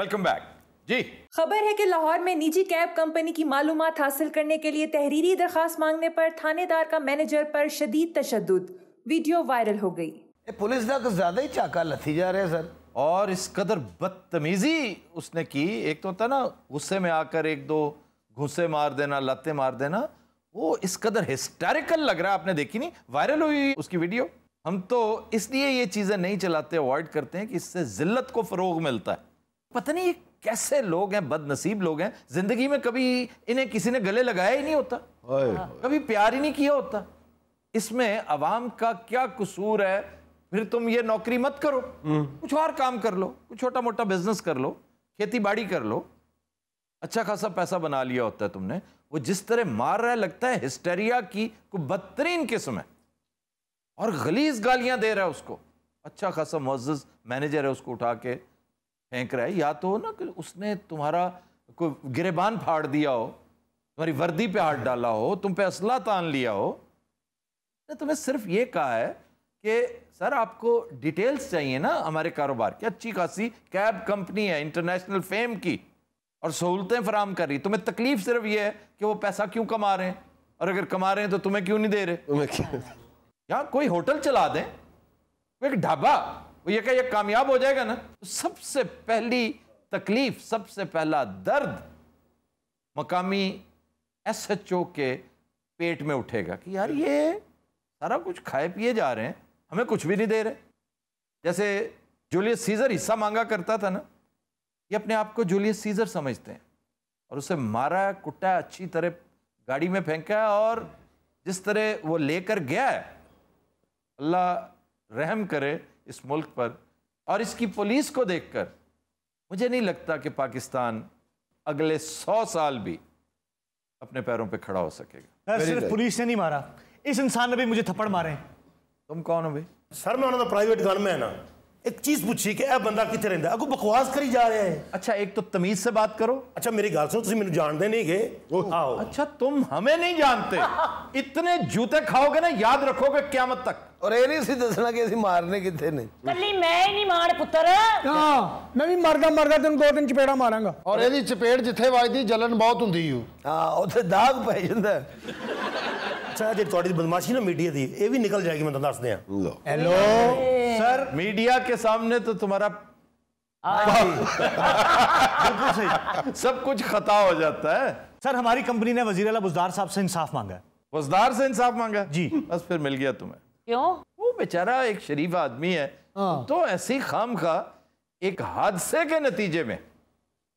Welcome back जी खबर है कि लाहौर में निजी कैब कंपनी की मालूम हासिल करने के लिए तहरीरी दरखास्त मांगने पर थानेदार का मैनेजर पर शदीद तशद वीडियो वायरल हो गई पुलिस का ज्यादा ही चाका लथी जा रहे हैं सर और इस कदर बदतमीजी उसने की एक तो होता ना गुस्से में आकर एक दो घुसे मार देना लते मार देना वो इस कदर हिस्टोरिकल लग रहा है आपने देखी नहीं वायरल हुई उसकी वीडियो हम तो इसलिए ये चीज़ें नहीं चलाते अवॉइड करते हैं कि इससे जिल्लत को फ़रोग मिलता है पता नहीं कैसे लोग हैं बदनसीब लोग हैं जिंदगी में कभी इन्हें किसी ने गले लगाया ही नहीं होता हाँ। कभी प्यार ही नहीं किया होता इसमें अवाम का क्या कसूर है फिर तुम ये नौकरी मत करो हम्म। कुछ और काम कर लो कुछ छोटा मोटा बिजनेस कर लो खेती बाड़ी कर लो अच्छा खासा पैसा बना लिया होता है तुमने वो जिस तरह मार रहा है लगता है हिस्टेरिया की कोई बदतरीन किस्म है और गलीज गालियां दे रहा है उसको अच्छा खासा मोजिज मैनेजर है उसको उठा के फेंक रहा है या तो ना कि उसने तुम्हारा कोई गिरेबान फाड़ दिया हो तुम्हारी वर्दी पे हाथ डाला हो तुम पे असला तान लिया हो ने तो तुम्हें सिर्फ ये कहा है कि सर आपको डिटेल्स चाहिए ना हमारे कारोबार की अच्छी खासी कैब कंपनी है इंटरनेशनल फेम की और सहूलतें फराम कर रही तुम्हें तकलीफ सिर्फ ये है कि वो पैसा क्यों कमा रहे हैं और अगर कमा रहे हैं तो तुम्हें क्यों नहीं दे रहे यहाँ कोई होटल चला दें एक ढाबा वो ये कहे कामयाब हो जाएगा ना तो सबसे पहली तकलीफ सबसे पहला दर्द मकामी एस एच ओ के पेट में उठेगा कि यार ये सारा कुछ खाए पिए जा रहे हैं हमें कुछ भी नहीं दे रहे जैसे जूलियस सीजर हिस्सा मांगा करता था ना ये अपने आप को जूलियस सीजर समझते हैं और उसे मारा कुटा अच्छी तरह गाड़ी में फेंका और जिस तरह वो लेकर गया है अल्लाह रहम करे इस मुल्क पर और इसकी पुलिस को देखकर मुझे नहीं लगता कि पाकिस्तान अगले सौ साल भी अपने पैरों पे खड़ा हो सकेगा सिर्फ पुलिस ने नहीं मारा इस इंसान ने भी मुझे थप्पड़ मारे तुम कौन हो भाई सर मैं प्राइवेट गन तो में है ना एक चीज पूछी कि बंदा कितने रहा है बकवास करी जा रहा है अच्छा एक तो तमीज से बात करो अच्छा मेरी गल सुनो मैं जानते नहीं गए अच्छा तुम हमें नहीं जानते इतने जूते खाओगे ना याद रखोगे क्यामत तक और ये नहीं दसना कि मारने कितने ने कली मैं ही नहीं मार पुत्र हां मैं भी मरदा मरदा तेन दो दिन चपेड़ा मारूंगा और ये चपेड़ जिथे वजदी जलन बहुत होंगी हो हां दाग पै जंदा अच्छा जे थोड़ी बदमाशी ना मीडिया की ये भी निकल जाएगी मैं दस दियां हेलो सर मीडिया के सामने तो तुम्हारा सही सब कुछ खता हो जाता है सर हमारी कंपनी ने वजीर अला बुजदार साहब से इंसाफ मांगा है बुजदार से इंसाफ मांगा जी बस फिर मिल गया तुम्हें क्यों वो बेचारा एक शरीफ आदमी है हाँ। तो ऐसी खाम खा एक हादसे के नतीजे में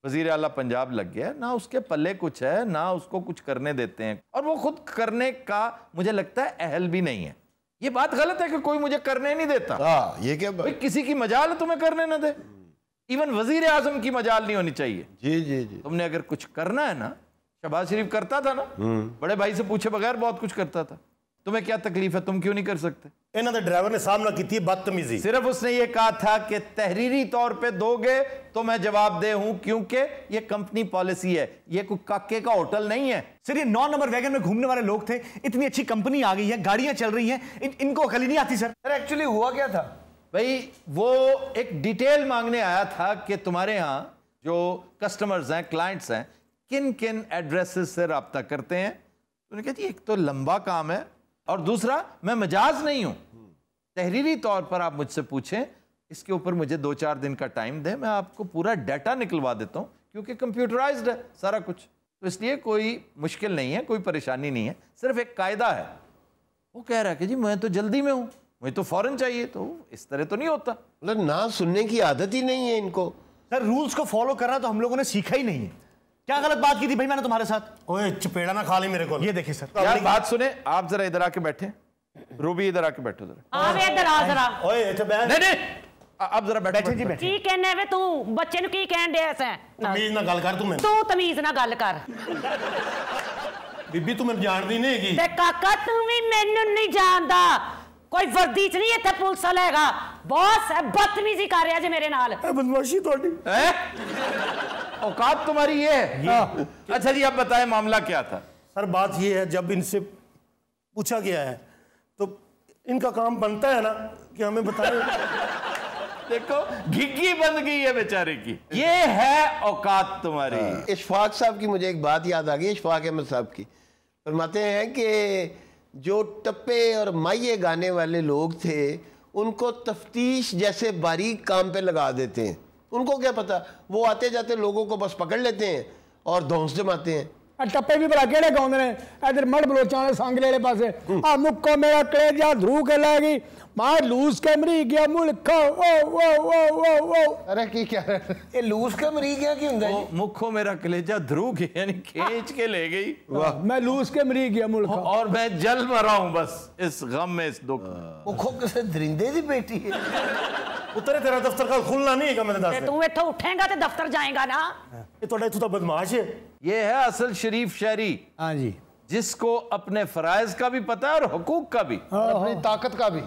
वजीर अला पंजाब लग गया ना उसके पल्ले कुछ है ना उसको कुछ करने देते हैं और वो खुद करने का मुझे लगता है अहल भी नहीं है ये बात गलत है कि कोई मुझे करने नहीं देता आ, हाँ, ये क्या भाई किसी की मजाल तुम्हें करने ना दे इवन वजीर आजम की मजाल नहीं होनी चाहिए जी जी जी तुमने अगर कुछ करना है ना शबाज शरीफ करता था ना हम्म। बड़े भाई से पूछे बगैर बहुत कुछ करता था तुम्हें क्या तकलीफ है तुम क्यों नहीं कर सकते इन्होंने ड्राइवर ने सामना की थी बदतमीजी सिर्फ उसने ये कहा था कि तहरीरी तौर पे दोगे तो मैं जवाब दे हूं क्योंकि ये कंपनी पॉलिसी है ये कोई काके का होटल नहीं है सर ये नौ नंबर वैगन में घूमने वाले लोग थे इतनी अच्छी कंपनी आ गई है गाड़ियां चल रही है इन, इनको अकली नहीं आती सर सर एक्चुअली हुआ क्या था भाई वो एक डिटेल मांगने आया था कि तुम्हारे यहाँ जो कस्टमर्स हैं क्लाइंट्स हैं किन किन एड्रेसेस से रबता करते हैं उन्होंने कहा एक तो लंबा काम है और दूसरा मैं मजाज नहीं हूं तहरीरी तौर पर आप मुझसे पूछें इसके ऊपर मुझे दो चार दिन का टाइम दें मैं आपको पूरा डाटा निकलवा देता हूं क्योंकि कंप्यूटराइज्ड है सारा कुछ तो इसलिए कोई मुश्किल नहीं है कोई परेशानी नहीं है सिर्फ एक कायदा है वो कह रहा है कि जी मैं तो जल्दी में हूँ मुझे तो फॉरन चाहिए तो इस तरह तो नहीं होता मतलब ना सुनने की आदत ही नहीं है इनको सर रूल्स को फॉलो करना तो हम लोगों ने सीखा ही नहीं है क्या गलत बात की थी भाई मैंने तुम्हारे साथ ओए चपेड़ा ना खा ली मेरे को ये देखिए सर यार बात सुने आप जरा इधर आके बैठे रूबी इधर आके बैठो जरा आप इधर आ जरा ओए अच्छा बहन नहीं नहीं आप जरा बैठो जी बैठो की कहने वे तू बच्चे नु की कहन दे ऐसे तमीज ना गल कर तू मैं तू तमीज ना गल कर बीबी तू मैं जानदी नहीं हैगी ते काका तू भी मेनू नहीं जानदा कोई वर्दी च नहीं इथे पुलिस वाला हैगा बॉस बदतमीजी कर रहा जे मेरे नाल बदमाशी थोड़ी हैं औकात तुम्हारी ये है ये। हाँ। हाँ। अच्छा जी आप बताएं मामला क्या था सर बात ये है जब इनसे पूछा गया है तो इनका काम बनता है ना कि हमें बताए देखो घिग्गी बन गई है बेचारे की ये है औकात तुम्हारी हाँ। इशफाक साहब की मुझे एक बात याद आ गई इशफाक अहमद साहब की फरमाते हैं कि जो टप्पे और माइये गाने वाले लोग थे उनको तफ्तीश जैसे बारीक काम पे लगा देते हैं उनको क्या पता वो आते जाते लोगों को बस पकड़ लेते हैं और ध्वंस जमाते हैं टप्पे भी भरा केड़े गाँव ने इधर मड़ बलोचा संघ लेले पास हम्म। मुक्का मेरा कलेजा ध्रुव के लाएगी माँ लूज ਕਮਰੀ ਗਿਆ ਮੁਲਕ ਓ ਓ ਓ ਓ ਓ ਅਰੇ ਕੀ ਕਹਿ ਰਹੇ ਇਹ ਲੂਜ਼ ਕਮਰੀ ਗਿਆ ਕੀ ਹੁੰਦਾ ਜੀ ਮੁੱਖੋਂ ਮੇਰਾ ਕਲੇਜਾ ਧਰੂ ਗਿਆ ਯਾਨੀ ਖੇਚ ਕੇ ਲੈ ਗਈ ਵਾਹ ਮੈਂ ਲੂਜ਼ ਕਮਰੀ ਗਿਆ ਮੁਲਕ ਔਰ ਮੈਂ ਜਲ ਮਰਾ ਹੂੰ ਬਸ ਇਸ ਗਮ ਮੇ ਇਸ ਦੁੱਖ ਮੁੱਖੋਂ ਕਿਸੇ ਦਰਿੰਦੇ ਦੀ ਬੇਟੀ ਹੈ ਉਤਰੇ ਤੇਰਾ ਦਫ਼ਤਰ ਕੱਲ ਖੁੱਲਣਾ ਨਹੀਂ ਹੈਗਾ ਮੈਂ ਦੱਸ ਤੇ ਤੂੰ ਇੱਥੋਂ ਉੱਠੇਗਾ ਤੇ ਦਫ਼ਤਰ ਜਾਏਗਾ ਨਾ ਇਹ ਤੁਹਾਡਾ ਇਥੋਂ ਤਾਂ ਬਦਮਾਸ਼ ਹੈ ਇਹ ਹੈ ਅਸਲ ਸ਼ਰੀਫ ਸ਼ਹਿਰੀ ਹਾਂਜੀ जिसको अपने फराइज का भी पता है और हकूक का भी अपनी ताकत का भी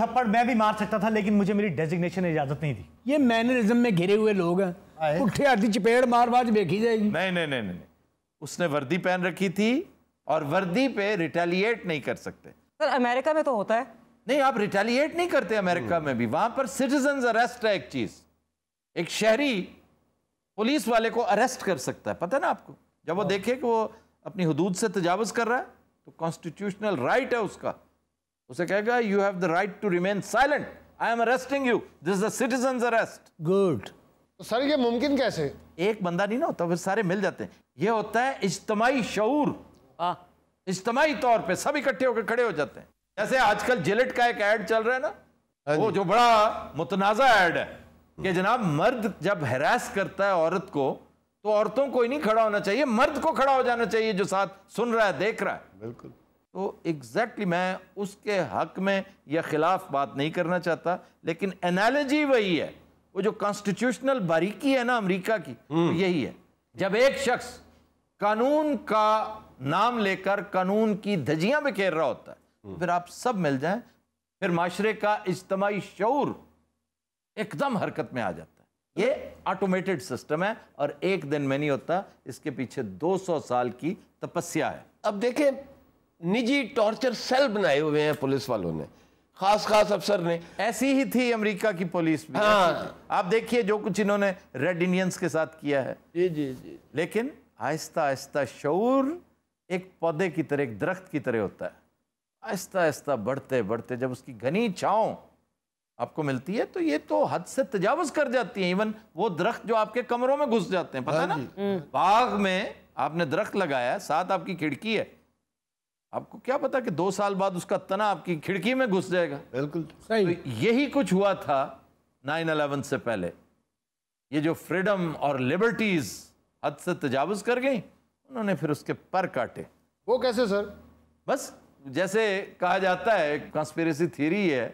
थप्पड़ मैं भी मार सकता था लेकिन मुझे मेरी डेजिग्नेशन इजाजत नहीं दी ये मैनरिज्म में घिरे हुए लोग हैं उठे आधी चपेड़ मार बाज देखी जाएगी नहीं नहीं नहीं नहीं उसने वर्दी पहन रखी थी और वर्दी पे रिटेलिएट नहीं कर सकते सर अमेरिका में तो होता है नहीं आप रिटेलिएट नहीं करते अमेरिका में भी वहां पर सिटीजन अरेस्ट है एक चीज एक शहरी पुलिस वाले को अरेस्ट कर सकता है पता है ना आपको जब वो हाँ। देखे कि वो अपनी हदूद से तजावज कर रहा है तो कॉन्स्टिट्यूशनल राइट है उसका उसे कहेगा you have the right to remain silent I am arresting you this is the citizen arrest good sir ये मुमकिन कैसे एक बंदा नहीं ना होता फिर सारे मिल जाते हैं ये होता है इज्तमाही शूर हाँ। इज्तमाही तौर पे सब इकट्ठे होकर खड़े हो जाते हैं जैसे आजकल जिलेट का एक ऐड चल रहा है ना हाँ वो जो बड़ा मुतनाज़ा ऐड है कि जनाब मर्द जब हैरास करता है औरत को तो औरतों को ही नहीं खड़ा होना चाहिए मर्द को खड़ा हो जाना चाहिए जो साथ सुन रहा है देख रहा है बिल्कुल तो एग्जैक्टली मैं उसके हक में या खिलाफ बात नहीं करना चाहता लेकिन एनालॉजी वही है वो जो कॉन्स्टिट्यूशनल बारीकी है ना अमेरिका की तो यही है जब एक शख्स कानून का नाम लेकर कानून की धजियां बिखेर रहा होता है तो फिर आप सब मिल जाए फिर माशरे का इज्तमाही शूर एकदम हरकत में आ जाता है ये ऑटोमेटेड सिस्टम है और एक दिन में नहीं होता इसके पीछे 200 साल की तपस्या है अब देखें निजी टॉर्चर सेल बनाए हुए हैं पुलिस वालों ने खास खास अफसर ने ऐसी ही थी अमेरिका की पुलिस भी हाँ आप देखिए जो कुछ इन्होंने रेड इंडियंस के साथ किया है जी जी जी लेकिन आहिस्ता आहिस्ता शूर एक पौधे की तरह एक दरख्त की तरह होता है आहिस्ता आहिस्ता बढ़ते बढ़ते जब उसकी घनी छाओ आपको मिलती है तो ये तो हद से तजावज कर जाती है इवन वो दरख्त जो आपके कमरों में घुस जाते हैं पता हाँ ना बाग में आपने दरख्त लगाया साथ आपकी खिड़की है आपको क्या पता कि दो साल बाद उसका तना आपकी खिड़की में घुस जाएगा बिल्कुल सही तो यही कुछ हुआ था नाइन अलेवन से पहले ये जो फ्रीडम और लिबर्टीज हद से तजावज़ कर गई उन्होंने फिर उसके पर काटे वो कैसे सर बस जैसे कहा जाता है कॉन्स्पेरेसी थ्योरी है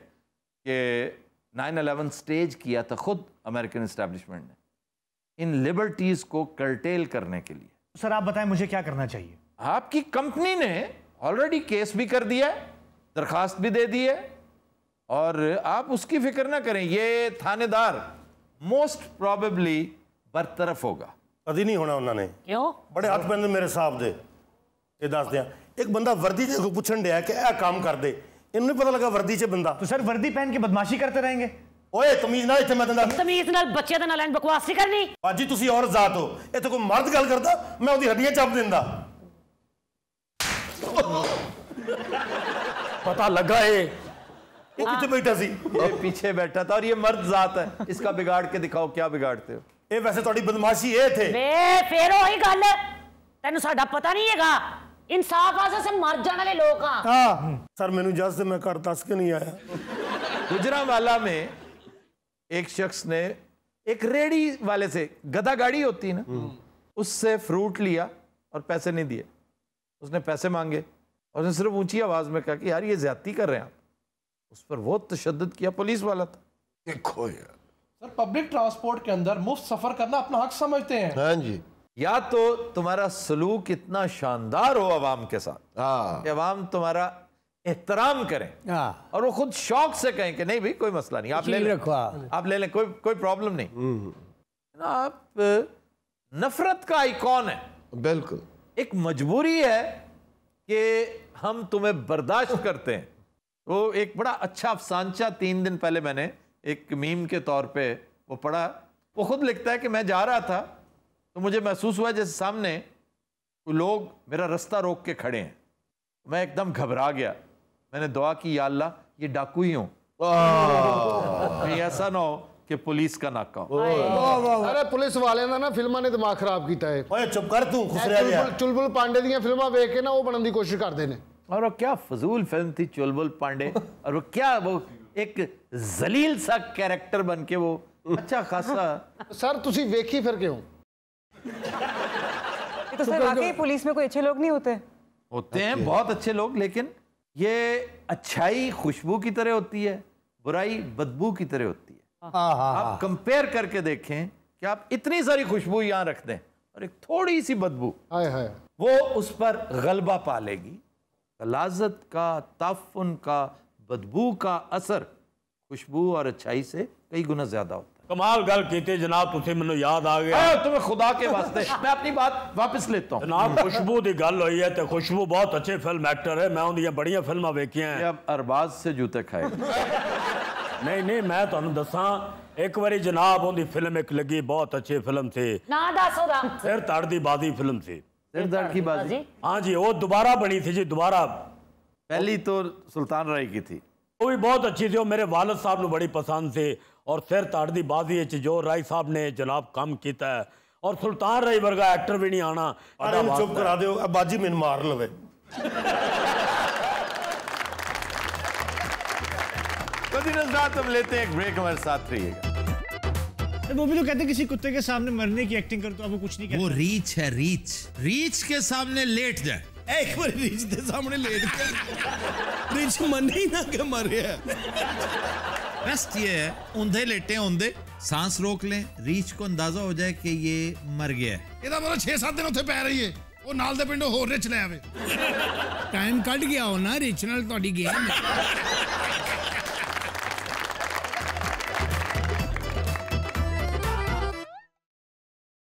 कि नाइन अलेवन स्टेज किया था खुद अमेरिकन इस्टेब्लिशमेंट ने इन लिबर्टीज़ को कर्टेल करने के लिए सर आप बताएं मुझे क्या करना चाहिए आपकी कंपनी ने ऑलरेडी केस भी कर दिया है दरखास्त भी दे दी है और आप उसकी फिक्र ना करें ये थानेदार मोस्ट प्रोबेबली बरतरफ होगा कभी नहीं होना उन्होंने क्यों बड़े हाथ पैन मेरे हिसाब से ये दस दें एक बंदा वर्दी से पूछन दिया कि यह काम कर दे इन्हें पता लगा वर्दी से बंदा तो सर वर्दी पहन के बदमाशी करते रहेंगे ओए बच्चे बकवास नहीं करनी बाजी तुम और जात हो इतने कोई मर्द गल करता मैं हड्डियां चप दिता पता लगा ये वो पीछे बैठा सी ये पीछे बैठा था और ये मर्द जात है इसका बिगाड़ के दिखाओ क्या बिगाड़ते हो ये ਇਹ ਵੈਸੇ ਤੁਹਾਡੀ ਬਦਮਾਸ਼ੀ ਇਹ ਥੇ ਵੇ ਫੇਰ ਉਹੀ ਗੱਲ ਤੈਨੂੰ ਸਾਡਾ ਪਤਾ ਨਹੀਂ इंसाफ आसे से मर जाने वाले लोग हां हां सर मेनू ਮੈਨੂੰ ਜਸ ਮੈਂ ਕਰ ਦੱਸ ਕੇ ਨਹੀਂ ਆਇਆ गुजरावाला में एक शख्स ने एक रेडी वाले से गधा गाड़ी होती है ना हम्म। उससे फ्रूट लिया और पैसे नहीं दिए उसने पैसे मांगे और उसने सिर्फ ऊंची आवाज़ में कहा कि यार ये ज्यादती कर रहे हैं आप उस पर वो तशद किया पुलिस वाला था देखो यार सर पब्लिक ट्रांसपोर्ट के अंदर मुफ्त सफर करना अपना हक समझते हैं हाँ जी या तो तुम्हारा सलूक इतना शानदार हो आवाम के साथ हाँ। आवाम तुम्हारा एहतराम करें हाँ। और वो खुद शौक से कहें कि नहीं भाई कोई मसला नहीं आप ले लें हाँ। आप ले लें कोई कोई प्रॉब्लम नहीं हम्म। आप नफरत का आइकॉन है बिल्कुल एक मजबूरी है कि हम तुम्हें बर्दाश्त करते हैं वो एक बड़ा अच्छा अफसानचा तीन दिन पहले मैंने एक मीम के तौर पे वो पढ़ा वो खुद लिखता है कि मैं जा रहा था तो मुझे महसूस हुआ जैसे सामने लोग मेरा रास्ता रोक के खड़े हैं मैं एकदम घबरा गया मैंने दुआ की या अल्लाह ये डाकू ही हूँ ऐसा ना हो ਕਿ ਪੁਲਿਸ ਦਾ ਨਾਕਾ ਅਰੇ ਪੁਲਿਸ ਵਾਲਿਆਂ ना ਨਾ ਫਿਲਮਾਂ ਨੇ ਦਿਮਾਗ ਖਰਾਬ ਕੀਤਾ ਹੈ ਓਏ ਚੁੱਪ ਕਰ ਤੂੰ ਖੁਸਰਿਆ ਜਿਹਾ ਚੁਲਬੁਲ ਪਾਂਡੇ ਦੀਆਂ ਫਿਲਮਾਂ ਵੇਖ ਕੇ ਨਾ ਉਹ ਬਣਨ ਦੀ ਕੋਸ਼ਿਸ਼ ਕਰਦੇ और वो क्या फजूल फिल्म थी चुलबुल पांडे और वो क्या वो एक जलील सा कैरेक्टर बन के वो अच्छा खासा सर तुसी वेखी फिर क्यों तो सर वाकई पुलिस में कोई अच्छे लोग नहीं होते होते हैं बहुत अच्छे लोग लेकिन ये अच्छाई खुशबू की तरह होती है बुराई बदबू की तरह होती है हाँ, हाँ, हाँ, आप कंपेयर करके देखें कि आप इतनी सारी खुशबू यहां रख दें और एक थोड़ी सी बदबू वो उस पर गलबा पा लेगी गलाजत का ताफुन का बदबू का असर खुशबू और अच्छाई से कई गुना ज्यादा होता है कमाल गल की जनाब तुम मैं याद आ गया आ, तुम्हें खुदा के वास्ते मैं अपनी बात वापस लेता हूँ जनाब खुशबू की गल हुई है तो खुशबू बहुत अच्छे फिल्म एक्टर है मैं उनकी बड़िया फिल्म वेखिया है अरबाज से जूते खाए ਨਹੀਂ ਨਹੀਂ ਮੈਂ ਤੁਹਾਨੂੰ ਦੱਸਾਂ ਇੱਕ ਵਾਰੀ ਜਨਾਬ ਉਹਦੀ ਫਿਲਮ ਇੱਕ ਲੱਗੀ ਬਹੁਤ ਅੱਛੀ ਫਿਲਮ ਸੀ ਨਾ ਦੱਸੋ ਦਾ ਸਿਰ ਧੜ की हाँ जी वो दोबारा बनी थी जी दोबारा पहली तो सुल्तान राय की थी वो भी बहुत अच्छी थी मेरे वालद साहब ने बड़ी पसंद थी और सिर तड़ी बाजी जो राय साहब ने जनाब काम किया है और सुल्तान राय वर्गा एक्टर भी नहीं आना चुप करा दो बाजी मैं मार लवे तो हम लेते हैं एक ब्रेक हमारे साथ रहिएगा तो वो भी तो कहते हैं किसी कुत्ते के सामने मरने की एक्टिंग कर तो अब वो कुछ नहीं वो रीच है रीच रीच के सामने लेट जाए एक बार रीच के सामने लेट जाए रीच मन ही ना के बेस्ट ये है लेटे सांस रोक लें रीच को अंदाजा हो जाए कि ये मर गया है ਇਹਦਾ ਮਤਲਬ 6-7 ਦਿਨ ਉੱਥੇ ਪੈ ਰਹੀ ਏ ਉਹ ਨਾਲ ਦੇ ਪਿੰਡੋਂ ਹੋਰ ਰਿਚ ਲੈ ਆਵੇ ਟਾਈਮ ਕੱਢ ਗਿਆ ਹੋਣਾ